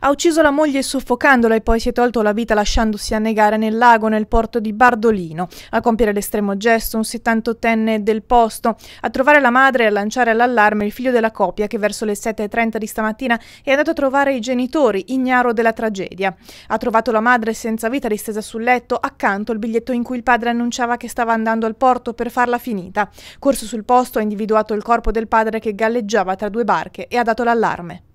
Ha ucciso la moglie soffocandola e poi si è tolto la vita lasciandosi annegare nel lago nel porto di Bardolino. A compiere l'estremo gesto un 78enne del posto, a trovare la madre e a lanciare all'allarme il figlio della coppia che verso le 7.30 di stamattina è andato a trovare i genitori, ignaro della tragedia. Ha trovato la madre senza vita distesa sul letto, accanto al biglietto in cui il padre annunciava che stava andando al porto per farla finita. Corso sul posto ha individuato il corpo del padre che galleggiava tra due barche e ha dato l'allarme.